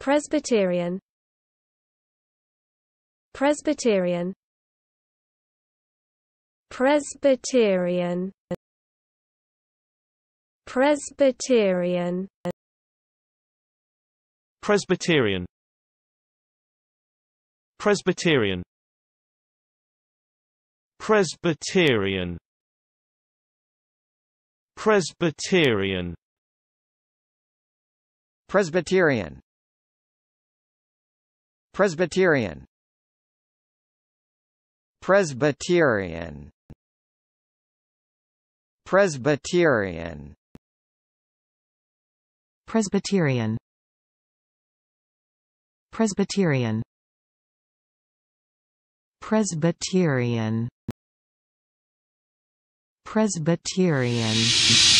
Presbyterian Presbyterian Presbyterian Presbyterian Presbyterian Presbyterian Presbyterian Presbyterian Presbyterian Presbyterian Presbyterian Presbyterian Presbyterian Presbyterian Presbyterian Presbyterian